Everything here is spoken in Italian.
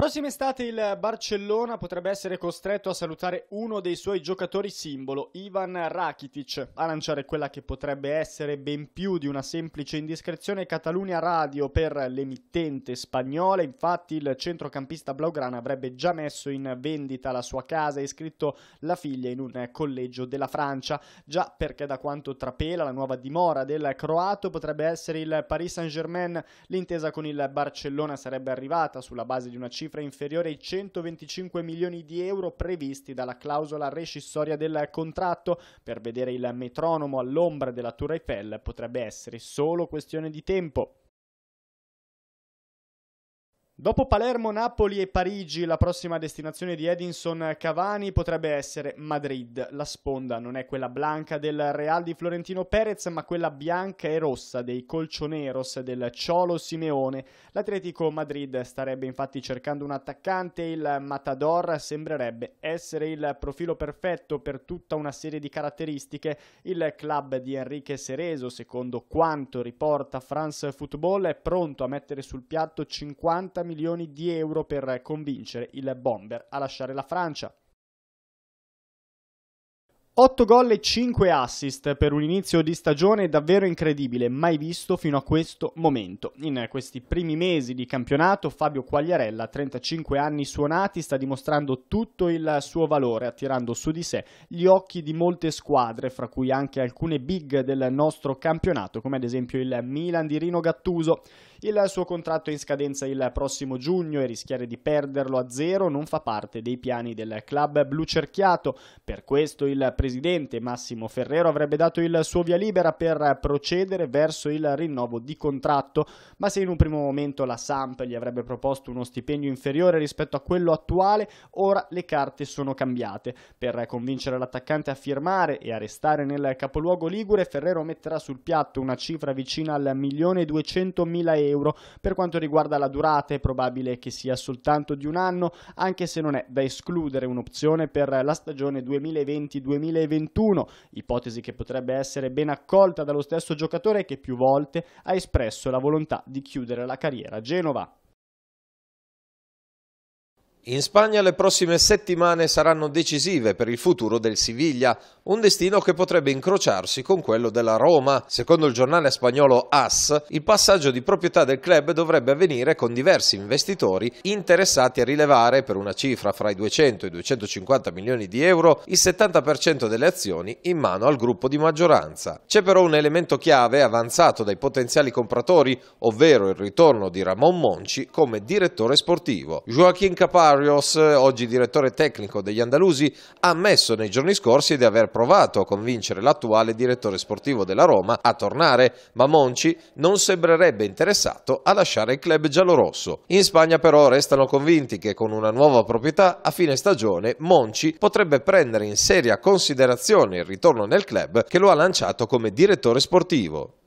prossima estate il Barcellona potrebbe essere costretto a salutare uno dei suoi giocatori simbolo, Ivan Rakitic, a lanciare quella che potrebbe essere ben più di una semplice indiscrezione Catalunya Radio per l'emittente spagnola. Infatti il centrocampista blaugrana avrebbe già messo in vendita la sua casa e iscritto la figlia in un collegio della Francia, già perché da quanto trapela la nuova dimora del croato potrebbe essere il Paris Saint-Germain. L'intesa con il Barcellona sarebbe arrivata sulla base di una cifra cifra inferiore ai 125 milioni di euro previsti dalla clausola rescissoria del contratto. Per vedere il metronomo all'ombra della Tour Eiffel potrebbe essere solo questione di tempo. Dopo Palermo, Napoli e Parigi, la prossima destinazione di Edinson Cavani potrebbe essere Madrid. La sponda non è quella blanca del Real di Florentino Perez, ma quella bianca e rossa dei Colchoneros del Ciolo Simeone. L'Atletico Madrid starebbe infatti cercando un attaccante, il Matador sembrerebbe essere il profilo perfetto per tutta una serie di caratteristiche. Il club di Enrique Sereso, secondo quanto riporta France Football, è pronto a mettere sul piatto 50 milioni milioni di euro per convincere il bomber a lasciare la Francia. 8 gol e 5 assist per un inizio di stagione davvero incredibile, mai visto fino a questo momento. In questi primi mesi di campionato Fabio Quagliarella, 35 anni suonati, sta dimostrando tutto il suo valore, attirando su di sé gli occhi di molte squadre, fra cui anche alcune big del nostro campionato, come ad esempio il Milan di Rino Gattuso. Il suo contratto è in scadenza il prossimo giugno e rischiare di perderlo a zero non fa parte dei piani del club blu cerchiato. Per questo il presidente Massimo Ferrero avrebbe dato il suo via libera per procedere verso il rinnovo di contratto, ma se in un primo momento la Samp gli avrebbe proposto uno stipendio inferiore rispetto a quello attuale, ora le carte sono cambiate. Per convincere l'attaccante a firmare e a restare nel capoluogo Ligure, Ferrero metterà sul piatto una cifra vicina al milione e duecentomila euro euro. Per quanto riguarda la durata è probabile che sia soltanto di un anno, anche se non è da escludere un'opzione per la stagione 2020-2021, ipotesi che potrebbe essere ben accolta dallo stesso giocatore che più volte ha espresso la volontà di chiudere la carriera a Genova. In Spagna le prossime settimane saranno decisive per il futuro del Siviglia, un destino che potrebbe incrociarsi con quello della Roma. Secondo il giornale spagnolo AS, il passaggio di proprietà del club dovrebbe avvenire con diversi investitori interessati a rilevare per una cifra fra i 200 e i 250 milioni di euro il 70% delle azioni in mano al gruppo di maggioranza. C'è però un elemento chiave avanzato dai potenziali compratori, ovvero il ritorno di Ramon Monci come direttore sportivo. Joaquin Capar Barrios, oggi direttore tecnico degli Andalusi, ha ammesso nei giorni scorsi di aver provato a convincere l'attuale direttore sportivo della Roma a tornare, ma Monci non sembrerebbe interessato a lasciare il club giallorosso. In Spagna però restano convinti che con una nuova proprietà a fine stagione Monci potrebbe prendere in seria considerazione il ritorno nel club che lo ha lanciato come direttore sportivo.